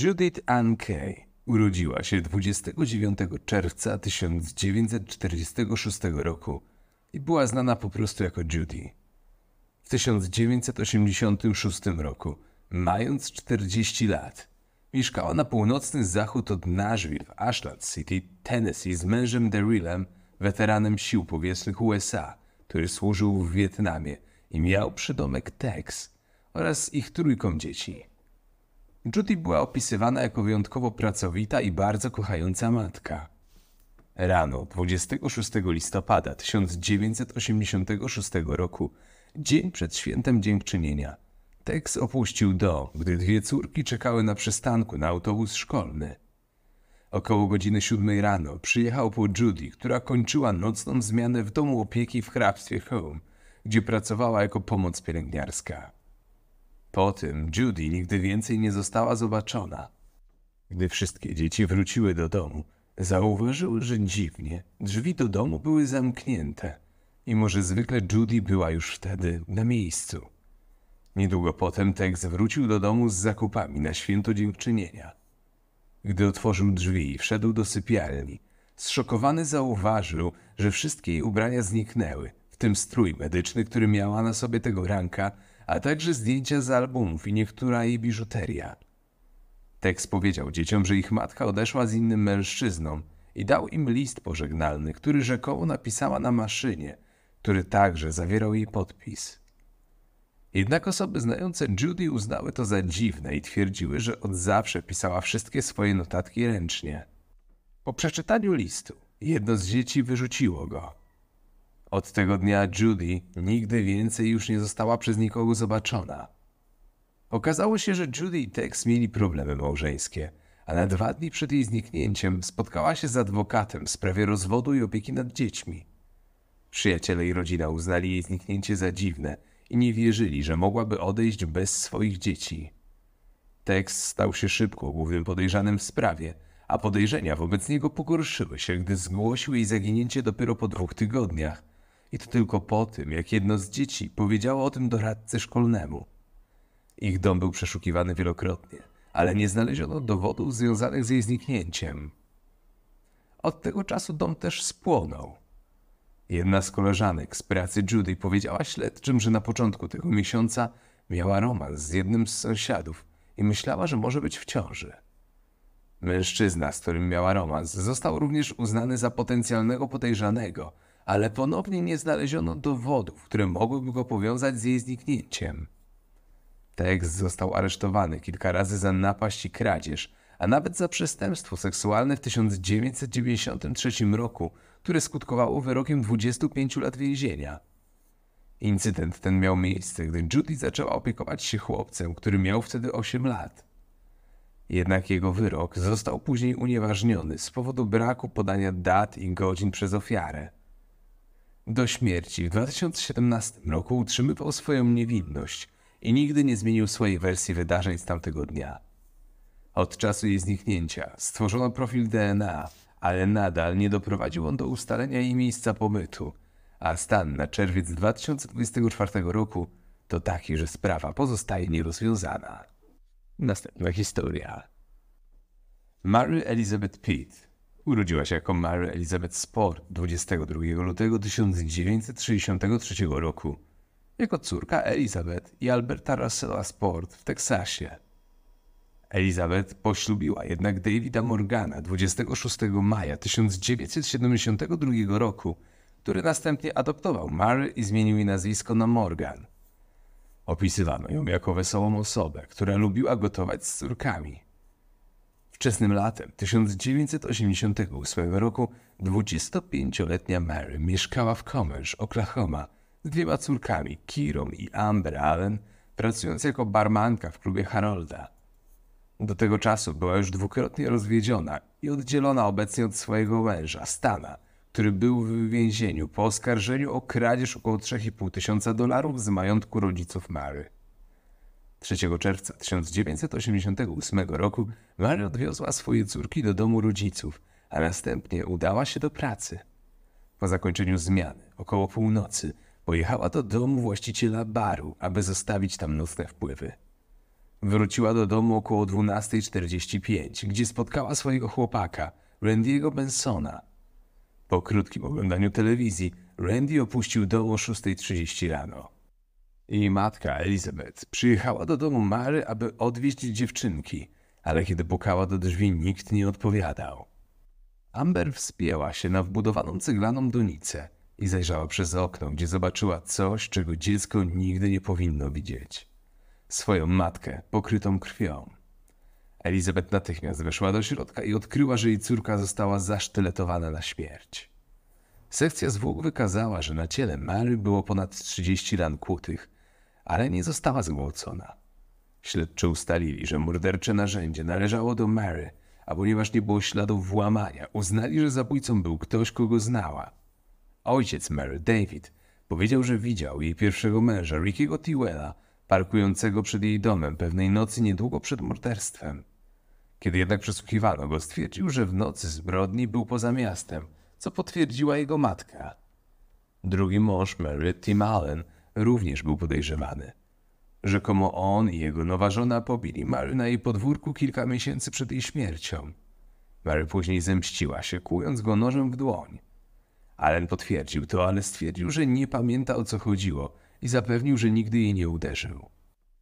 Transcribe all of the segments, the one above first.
Judith Ann Kay urodziła się 29 czerwca 1946 roku i była znana po prostu jako Judy. W 1986 roku, mając 40 lat, mieszkała na północny zachód od Nashville w Ashland City, Tennessee z mężem Darylem, weteranem sił powietrznych USA, który służył w Wietnamie i miał przydomek Tex oraz ich trójką dzieci. Judy była opisywana jako wyjątkowo pracowita i bardzo kochająca matka. Rano 26 listopada 1986 roku, dzień przed świętem Dziękczynienia, Tex opuścił do, gdy dwie córki czekały na przystanku na autobus szkolny. Około godziny siódmej rano przyjechał po Judy, która kończyła nocną zmianę w domu opieki w hrabstwie Home, gdzie pracowała jako pomoc pielęgniarska. Po tym Judy nigdy więcej nie została zobaczona. Gdy wszystkie dzieci wróciły do domu, zauważyły, że dziwnie drzwi do domu były zamknięte, i może zwykle Judy była już wtedy na miejscu. Niedługo potem Tex wrócił do domu z zakupami na święto dziękczynienia. Gdy otworzył drzwi i wszedł do sypialni, zszokowany zauważył, że wszystkie jej ubrania zniknęły, w tym strój medyczny, który miała na sobie tego ranka a także zdjęcia z albumów i niektóra jej biżuteria. Tex powiedział dzieciom, że ich matka odeszła z innym mężczyzną i dał im list pożegnalny, który rzekomo napisała na maszynie, który także zawierał jej podpis. Jednak osoby znające Judy uznały to za dziwne i twierdziły, że od zawsze pisała wszystkie swoje notatki ręcznie. Po przeczytaniu listu jedno z dzieci wyrzuciło go. Od tego dnia Judy nigdy więcej już nie została przez nikogo zobaczona. Okazało się, że Judy i Tex mieli problemy małżeńskie, a na dwa dni przed jej zniknięciem spotkała się z adwokatem w sprawie rozwodu i opieki nad dziećmi. Przyjaciele i rodzina uznali jej zniknięcie za dziwne i nie wierzyli, że mogłaby odejść bez swoich dzieci. Tex stał się szybko głównym podejrzanym w sprawie, a podejrzenia wobec niego pogorszyły się, gdy zgłosił jej zaginięcie dopiero po dwóch tygodniach, i to tylko po tym, jak jedno z dzieci powiedziało o tym doradcy szkolnemu. Ich dom był przeszukiwany wielokrotnie, ale nie znaleziono dowodów związanych z jej zniknięciem. Od tego czasu dom też spłonął. Jedna z koleżanek z pracy Judy powiedziała śledczym, że na początku tego miesiąca miała romans z jednym z sąsiadów i myślała, że może być w ciąży. Mężczyzna, z którym miała romans, został również uznany za potencjalnego podejrzanego – ale ponownie nie znaleziono dowodów, które mogłyby go powiązać z jej zniknięciem. Tex został aresztowany kilka razy za napaść i kradzież, a nawet za przestępstwo seksualne w 1993 roku, które skutkowało wyrokiem 25 lat więzienia. Incydent ten miał miejsce, gdy Judy zaczęła opiekować się chłopcem, który miał wtedy 8 lat. Jednak jego wyrok został później unieważniony z powodu braku podania dat i godzin przez ofiarę do śmierci w 2017 roku utrzymywał swoją niewinność i nigdy nie zmienił swojej wersji wydarzeń z tamtego dnia. Od czasu jej zniknięcia stworzono profil DNA, ale nadal nie doprowadził on do ustalenia jej miejsca pobytu, a stan na czerwiec 2024 roku to taki, że sprawa pozostaje nierozwiązana. Następna historia. Mary Elizabeth Pitt Urodziła się jako Mary Elizabeth Spore 22 lutego 1963 roku jako córka Elizabeth i Alberta Russella Sport w Teksasie. Elizabeth poślubiła jednak Davida Morgana 26 maja 1972 roku, który następnie adoptował Mary i zmienił jej nazwisko na Morgan. Opisywano ją jako wesołą osobę, która lubiła gotować z córkami – Wczesnym latem 1988 roku 25-letnia Mary mieszkała w Commerce, Oklahoma z dwiema córkami, Kirą i Amber Allen, pracując jako barmanka w klubie Harolda. Do tego czasu była już dwukrotnie rozwiedziona i oddzielona obecnie od swojego męża, Stana, który był w więzieniu po oskarżeniu o kradzież około 3,5 tysiąca dolarów z majątku rodziców Mary. 3 czerwca 1988 roku Mary odwiozła swoje córki do domu rodziców, a następnie udała się do pracy. Po zakończeniu zmiany, około północy, pojechała do domu właściciela baru, aby zostawić tam nocne wpływy. Wróciła do domu około 12.45, gdzie spotkała swojego chłopaka, Randy'ego Bensona. Po krótkim oglądaniu telewizji, Randy opuścił dom o 6.30 rano i matka Elizabeth przyjechała do domu Mary, aby odwieźć dziewczynki, ale kiedy pukała do drzwi, nikt nie odpowiadał. Amber wspięła się na wbudowaną ceglaną donicę i zajrzała przez okno, gdzie zobaczyła coś, czego dziecko nigdy nie powinno widzieć. Swoją matkę, pokrytą krwią. Elizabeth natychmiast weszła do środka i odkryła, że jej córka została zasztyletowana na śmierć. Sekcja zwłok wykazała, że na ciele Mary było ponad 30 ran kłutych, ale nie została zgwałcona. Śledczy ustalili, że mordercze narzędzie należało do Mary, a ponieważ nie było śladów włamania, uznali, że zabójcą był ktoś, kogo znała. Ojciec Mary, David, powiedział, że widział jej pierwszego męża, Rickiego Tiwella, parkującego przed jej domem pewnej nocy niedługo przed morderstwem. Kiedy jednak przesłuchiwano go, stwierdził, że w nocy zbrodni był poza miastem, co potwierdziła jego matka. Drugi mąż Mary, Tim Allen, również był podejrzewany. Rzekomo on i jego nowa żona pobili Mary na jej podwórku kilka miesięcy przed jej śmiercią. Mary później zemściła się, kłując go nożem w dłoń. Allen potwierdził to, ale stwierdził, że nie pamięta o co chodziło i zapewnił, że nigdy jej nie uderzył.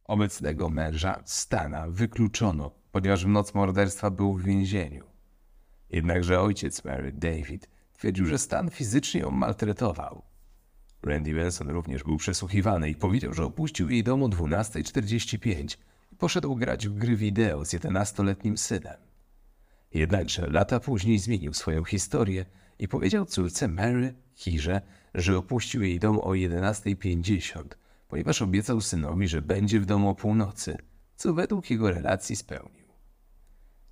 Obecnego męża, Stana, wykluczono, ponieważ w noc morderstwa był w więzieniu. Jednakże ojciec Mary, David, twierdził, że Stan fizycznie ją maltretował. Randy Benson również był przesłuchiwany i powiedział, że opuścił jej dom o 12.45 i poszedł grać w gry wideo z 11-letnim synem. Jednakże lata później zmienił swoją historię i powiedział córce Mary Hirze, że opuścił jej dom o 11.50, ponieważ obiecał synowi, że będzie w domu o północy, co według jego relacji spełnił.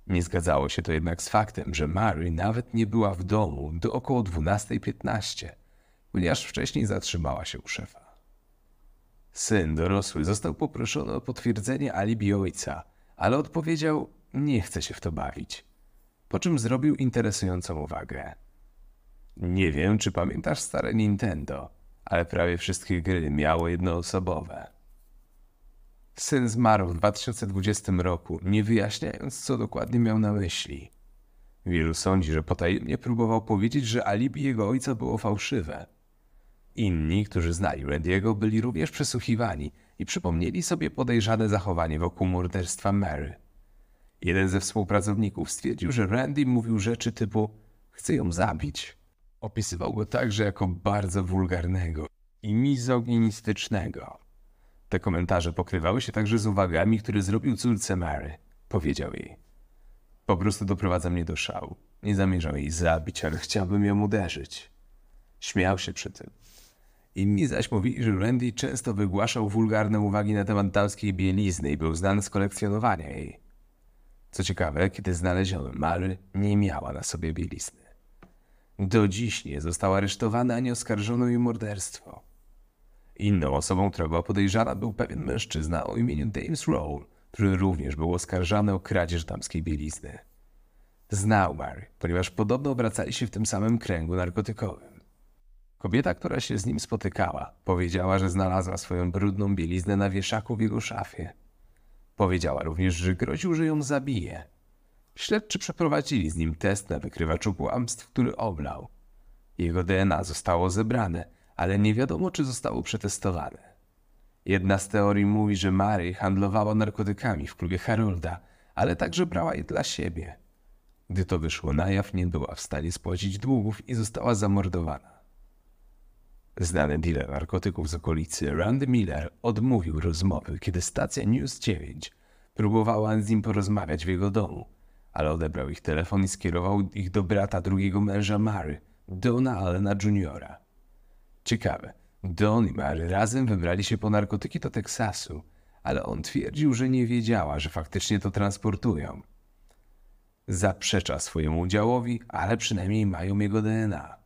Nie zgadzało się to jednak z faktem, że Mary nawet nie była w domu do około 12.15 ponieważ wcześniej zatrzymała się u szefa. Syn dorosły został poproszony o potwierdzenie alibi ojca, ale odpowiedział, nie chce się w to bawić. Po czym zrobił interesującą uwagę. Nie wiem, czy pamiętasz stare Nintendo, ale prawie wszystkie gry miały jednoosobowe. Syn zmarł w 2020 roku, nie wyjaśniając, co dokładnie miał na myśli. Wielu sądzi, że potajemnie próbował powiedzieć, że alibi jego ojca było fałszywe, Inni, którzy znali Rediego, byli również przesłuchiwani i przypomnieli sobie podejrzane zachowanie wokół morderstwa Mary. Jeden ze współpracowników stwierdził, że Randy mówił rzeczy typu „chcę ją zabić. Opisywał go także jako bardzo wulgarnego i mizoginistycznego. Te komentarze pokrywały się także z uwagami, które zrobił córce Mary. Powiedział jej. Po prostu doprowadza mnie do szału. Nie zamierzał jej zabić, ale chciałbym ją uderzyć. Śmiał się przy tym. Inni zaś mówili, że Randy często wygłaszał wulgarne uwagi na temat damskiej bielizny i był znany z kolekcjonowania jej. Co ciekawe, kiedy znaleziono Mary, nie miała na sobie bielizny. Do dziś nie została aresztowana ani oskarżono jej morderstwo. Inną osobą, która była podejrzana, był pewien mężczyzna o imieniu James Roll, który również był oskarżany o kradzież damskiej bielizny. Znał Mary, ponieważ podobno obracali się w tym samym kręgu narkotykowym. Kobieta, która się z nim spotykała, powiedziała, że znalazła swoją brudną bieliznę na wieszaku w jego szafie. Powiedziała również, że groził, że ją zabije. Śledczy przeprowadzili z nim test na wykrywaczu kłamstw, który oblał. Jego DNA zostało zebrane, ale nie wiadomo, czy zostało przetestowane. Jedna z teorii mówi, że Mary handlowała narkotykami w klubie Harolda, ale także brała je dla siebie. Gdy to wyszło na jaw, nie była w stanie spłacić długów i została zamordowana. Znany dealer narkotyków z okolicy Randy Miller odmówił rozmowy, kiedy stacja News 9 próbowała z nim porozmawiać w jego domu, ale odebrał ich telefon i skierował ich do brata drugiego męża Mary, Dona Allena Jr. Ciekawe, Don i Mary razem wybrali się po narkotyki do Teksasu, ale on twierdził, że nie wiedziała, że faktycznie to transportują. Zaprzecza swojemu udziałowi, ale przynajmniej mają jego DNA.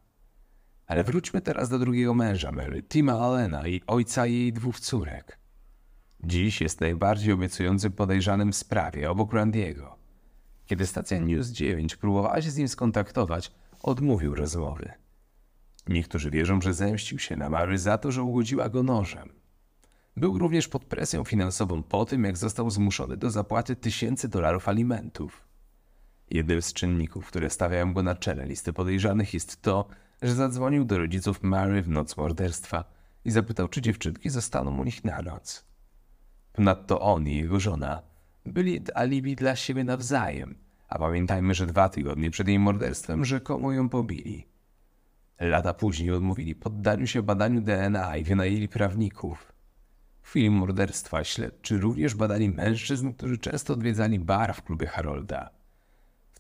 Ale wróćmy teraz do drugiego męża Mary, Tima Allena i ojca jej dwóch córek. Dziś jest najbardziej obiecującym podejrzanym w sprawie obok Randiego. Kiedy stacja News 9 próbowała się z nim skontaktować, odmówił rozmowy. Niektórzy wierzą, że zemścił się na Mary za to, że ugodziła go nożem. Był również pod presją finansową po tym, jak został zmuszony do zapłaty tysięcy dolarów alimentów. Jednym z czynników, które stawiają go na czele listy podejrzanych jest to, że zadzwonił do rodziców Mary w noc morderstwa i zapytał, czy dziewczynki zostaną u nich na noc. Ponadto on i jego żona byli alibi dla siebie nawzajem, a pamiętajmy, że dwa tygodnie przed jej morderstwem rzekomo ją pobili. Lata później odmówili poddaniu się badaniu DNA i wynajęli prawników. W chwili morderstwa śledczy również badali mężczyzn, którzy często odwiedzali bar w klubie Harolda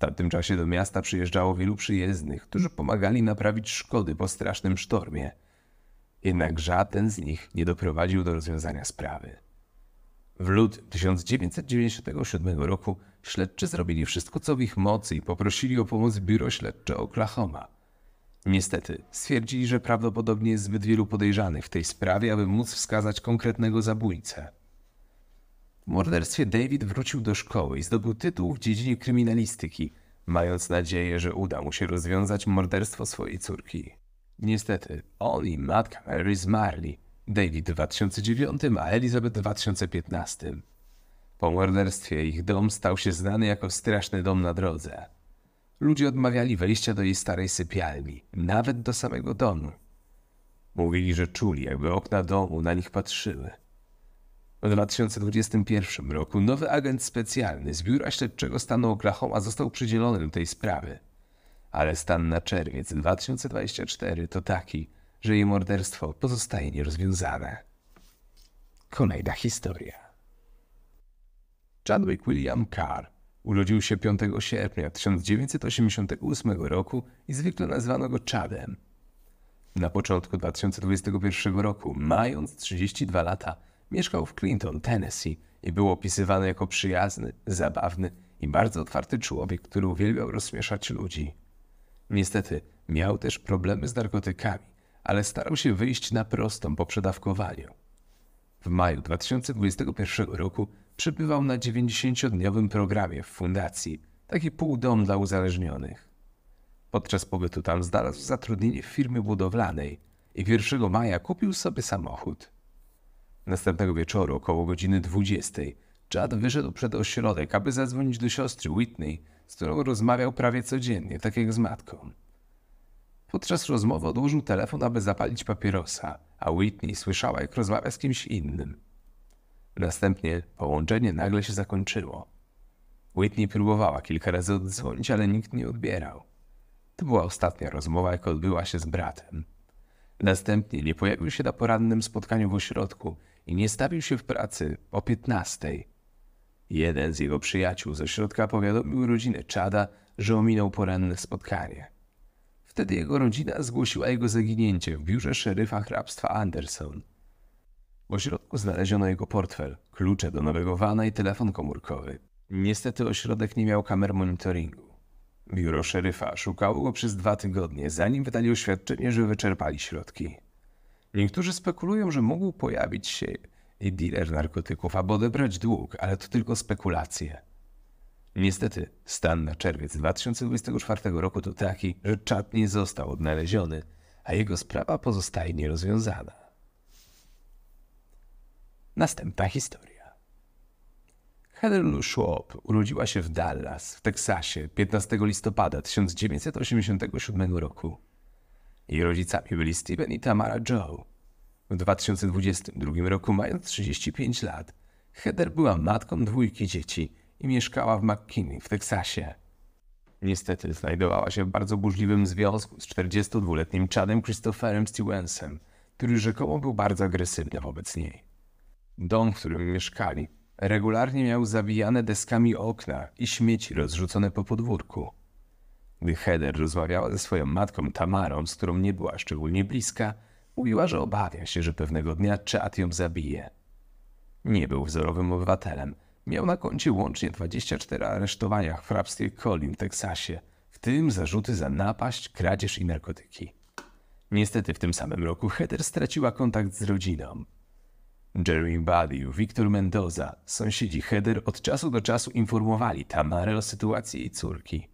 tamtym czasie do miasta przyjeżdżało wielu przyjezdnych, którzy pomagali naprawić szkody po strasznym sztormie. Jednak żaden z nich nie doprowadził do rozwiązania sprawy. W lut 1997 roku śledczy zrobili wszystko co w ich mocy i poprosili o pomoc biuro śledcze Oklahoma. Niestety, stwierdzili, że prawdopodobnie jest zbyt wielu podejrzanych w tej sprawie, aby móc wskazać konkretnego zabójcę morderstwie David wrócił do szkoły i zdobył tytuł w dziedzinie kryminalistyki, mając nadzieję, że uda mu się rozwiązać morderstwo swojej córki. Niestety, on i matka Mary zmarli. David w 2009, a Elizabeth w 2015. Po morderstwie ich dom stał się znany jako straszny dom na drodze. Ludzie odmawiali wejścia do jej starej sypialni, nawet do samego domu. Mówili, że czuli, jakby okna domu na nich patrzyły. W 2021 roku nowy agent specjalny z biura śledczego stanu Oklahoma został przydzielony do tej sprawy. Ale stan na czerwiec 2024 to taki, że jej morderstwo pozostaje nierozwiązane. Kolejna historia. Chadwick William Carr urodził się 5 sierpnia 1988 roku i zwykle nazwano go Chadem. Na początku 2021 roku, mając 32 lata, Mieszkał w Clinton, Tennessee i był opisywany jako przyjazny, zabawny i bardzo otwarty człowiek, który uwielbiał rozśmieszać ludzi. Niestety miał też problemy z narkotykami, ale starał się wyjść na prostą po przedawkowaniu. W maju 2021 roku przebywał na 90-dniowym programie w fundacji, taki półdom dla uzależnionych. Podczas pobytu tam znalazł zatrudnienie w firmie budowlanej i 1 maja kupił sobie samochód. Następnego wieczoru, około godziny 20, Chad wyszedł przed ośrodek, aby zadzwonić do siostry Whitney, z którą rozmawiał prawie codziennie, tak jak z matką. Podczas rozmowy odłożył telefon, aby zapalić papierosa, a Whitney słyszała, jak rozmawia z kimś innym. Następnie połączenie nagle się zakończyło. Whitney próbowała kilka razy oddzwonić, ale nikt nie odbierał. To była ostatnia rozmowa, jaka odbyła się z bratem. Następnie nie pojawił się na porannym spotkaniu w ośrodku i nie stawił się w pracy o 15. Jeden z jego przyjaciół ze środka powiadomił rodzinę Czada, że ominął poranne spotkanie. Wtedy jego rodzina zgłosiła jego zaginięcie w biurze szeryfa hrabstwa Anderson. W ośrodku znaleziono jego portfel, klucze do nowego wana i telefon komórkowy. Niestety ośrodek nie miał kamer monitoringu. Biuro szeryfa szukało go przez dwa tygodnie, zanim wydali oświadczenie, że wyczerpali środki. Niektórzy spekulują, że mógł pojawić się dealer narkotyków, aby odebrać dług, ale to tylko spekulacje. Niestety, stan na czerwiec 2024 roku to taki, że czat nie został odnaleziony, a jego sprawa pozostaje nierozwiązana. Następna historia. Heather Schwab urodziła się w Dallas, w Teksasie 15 listopada 1987 roku. Jej rodzicami byli Steven i Tamara Joe. W 2022 roku, mając 35 lat, Heather była matką dwójki dzieci i mieszkała w McKinney w Teksasie. Niestety znajdowała się w bardzo burzliwym związku z 42-letnim Chadem Christopherem Stevensem, który rzekomo był bardzo agresywny wobec niej. Dom, w którym mieszkali, regularnie miał zabijane deskami okna i śmieci rozrzucone po podwórku. Gdy Heather rozmawiała ze swoją matką Tamarą, z którą nie była szczególnie bliska, mówiła, że obawia się, że pewnego dnia czat ją zabije. Nie był wzorowym obywatelem. Miał na koncie łącznie 24 aresztowania w hrabstwie Colin w Teksasie, w tym zarzuty za napaść, kradzież i narkotyki. Niestety w tym samym roku Heather straciła kontakt z rodziną. Jerry Badiou, Victor Mendoza, sąsiedzi Heather od czasu do czasu informowali Tamarę o sytuacji jej córki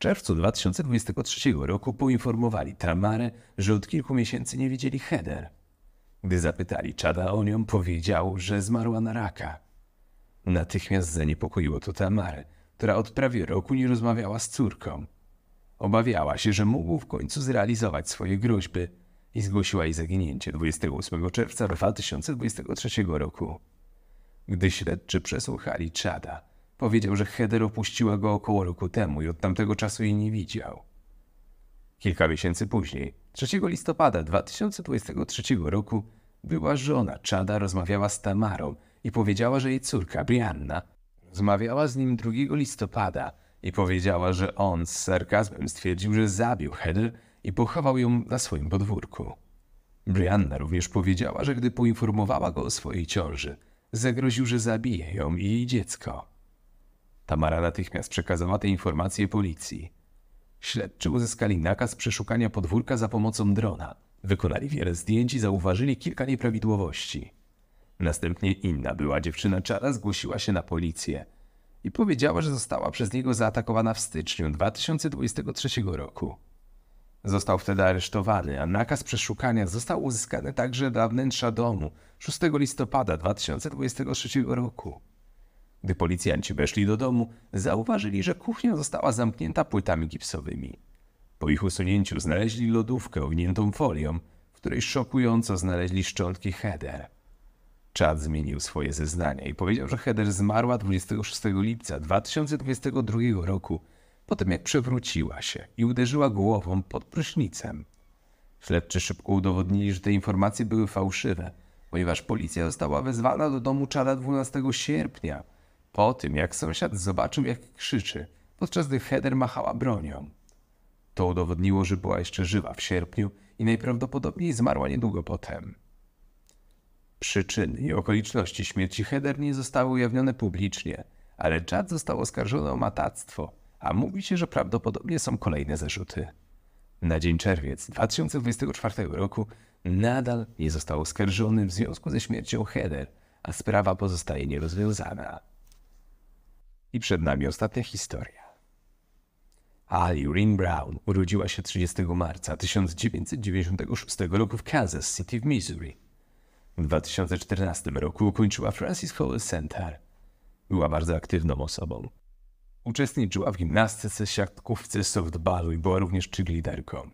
czerwcu 2023 roku poinformowali Tamarę, że od kilku miesięcy nie widzieli Heder. Gdy zapytali Czada o nią, powiedział, że zmarła na raka. Natychmiast zaniepokoiło to Tamarę, która od prawie roku nie rozmawiała z córką. Obawiała się, że mógł w końcu zrealizować swoje groźby i zgłosiła jej zaginięcie 28 czerwca 2023 roku. Gdy śledczy przesłuchali Czada, Powiedział, że Heather opuściła go około roku temu i od tamtego czasu jej nie widział. Kilka miesięcy później, 3 listopada 2023 roku, była żona Czada rozmawiała z Tamarą i powiedziała, że jej córka Brianna rozmawiała z nim 2 listopada i powiedziała, że on z sarkazmem stwierdził, że zabił Heather i pochował ją na swoim podwórku. Brianna również powiedziała, że gdy poinformowała go o swojej ciąży, zagroził, że zabije ją i jej dziecko. Tamara natychmiast przekazała te informacje policji. Śledczy uzyskali nakaz przeszukania podwórka za pomocą drona. Wykonali wiele zdjęć i zauważyli kilka nieprawidłowości. Następnie inna była dziewczyna czara zgłosiła się na policję i powiedziała, że została przez niego zaatakowana w styczniu 2023 roku. Został wtedy aresztowany, a nakaz przeszukania został uzyskany także dla wnętrza domu 6 listopada 2023 roku. Gdy policjanci weszli do domu, zauważyli, że kuchnia została zamknięta płytami gipsowymi. Po ich usunięciu znaleźli lodówkę owiniętą folią, w której szokująco znaleźli szczątki Heder. Chad zmienił swoje zeznania i powiedział, że Heder zmarła 26 lipca 2022 roku, po tym jak przewróciła się i uderzyła głową pod prysznicem. Śledczy szybko udowodnili, że te informacje były fałszywe, ponieważ policja została wezwana do domu Chada 12 sierpnia – po tym, jak sąsiad zobaczył, jak krzyczy, podczas gdy Heather machała bronią. To udowodniło, że była jeszcze żywa w sierpniu i najprawdopodobniej zmarła niedługo potem. Przyczyny i okoliczności śmierci Heather nie zostały ujawnione publicznie, ale Chad został oskarżony o matactwo, a mówi się, że prawdopodobnie są kolejne zarzuty. Na dzień czerwiec 2024 roku nadal nie został oskarżony w związku ze śmiercią Heather, a sprawa pozostaje nierozwiązana. I przed nami ostatnia historia. Ali Rin Brown urodziła się 30 marca 1996 roku w Kansas City w Missouri. W 2014 roku ukończyła Francis Howell Center. Była bardzo aktywną osobą. Uczestniczyła w gimnastyce, siatkówce, softballu i była również cheerleaderką.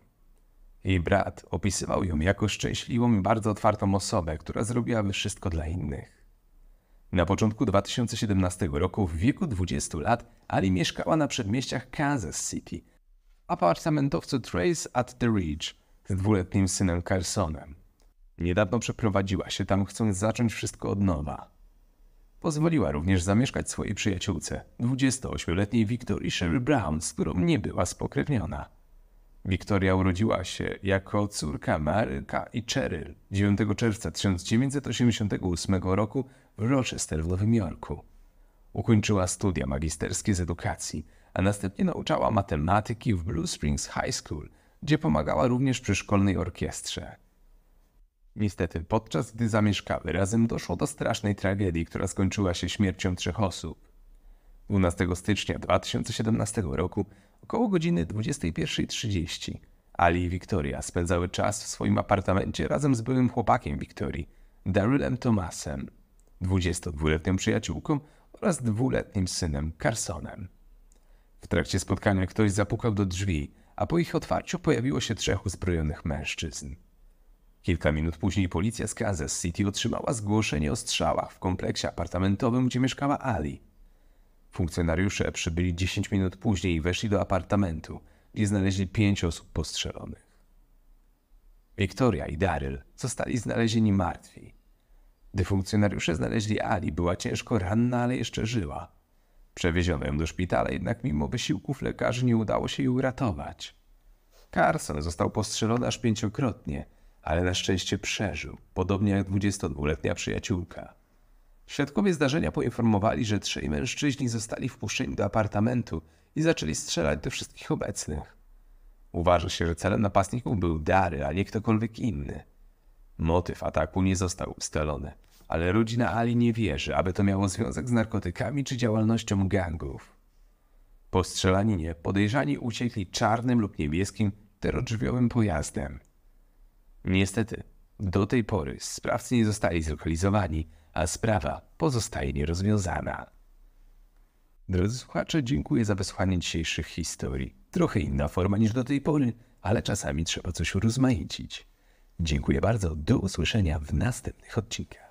Jej brat opisywał ją jako szczęśliwą i bardzo otwartą osobę, która zrobiłaby wszystko dla innych. Na początku 2017 roku, w wieku 20 lat, Ali mieszkała na przedmieściach Kansas City, apartamentowcu Trace at the Ridge z dwuletnim synem Carsonem. Niedawno przeprowadziła się tam, chcąc zacząć wszystko od nowa. Pozwoliła również zamieszkać swojej przyjaciółce, 28-letniej Victorii Sherry Brown, z którą nie była spokrewniona. Wiktoria urodziła się jako córka Maryka i Cheryl 9 czerwca 1988 roku Rochester w Nowym Jorku. Ukończyła studia magisterskie z edukacji, a następnie nauczała matematyki w Blue Springs High School, gdzie pomagała również przy szkolnej orkiestrze. Niestety, podczas gdy zamieszkały razem doszło do strasznej tragedii, która skończyła się śmiercią trzech osób. 12 stycznia 2017 roku, około godziny 21.30, Ali i Victoria spędzały czas w swoim apartamencie razem z byłym chłopakiem Victorii, Darylem Thomasem. 22-letnią przyjaciółką oraz dwuletnim synem Carsonem. W trakcie spotkania ktoś zapukał do drzwi, a po ich otwarciu pojawiło się trzech uzbrojonych mężczyzn. Kilka minut później policja z Kansas City otrzymała zgłoszenie o strzałach w kompleksie apartamentowym, gdzie mieszkała Ali. Funkcjonariusze przybyli 10 minut później i weszli do apartamentu, gdzie znaleźli pięć osób postrzelonych. Wiktoria i Daryl zostali znalezieni martwi, gdy funkcjonariusze znaleźli Ali, była ciężko ranna, ale jeszcze żyła. Przewieziono ją do szpitala, jednak mimo wysiłków lekarzy nie udało się jej uratować. Carson został postrzelony aż pięciokrotnie, ale na szczęście przeżył, podobnie jak 22-letnia przyjaciółka. Świadkowie zdarzenia poinformowali, że trzej mężczyźni zostali wpuszczeni do apartamentu i zaczęli strzelać do wszystkich obecnych. Uważa się, że celem napastników był Dary, a nie ktokolwiek inny. Motyw ataku nie został ustalony, ale rodzina Ali nie wierzy, aby to miało związek z narkotykami czy działalnością gangów. Po strzelaninie podejrzani uciekli czarnym lub niebieskim terodrzwiowym pojazdem. Niestety, do tej pory sprawcy nie zostali zlokalizowani, a sprawa pozostaje nierozwiązana. Drodzy słuchacze, dziękuję za wysłanie dzisiejszych historii. Trochę inna forma niż do tej pory, ale czasami trzeba coś urozmaicić. Dziękuję bardzo. Do usłyszenia w następnych odcinkach.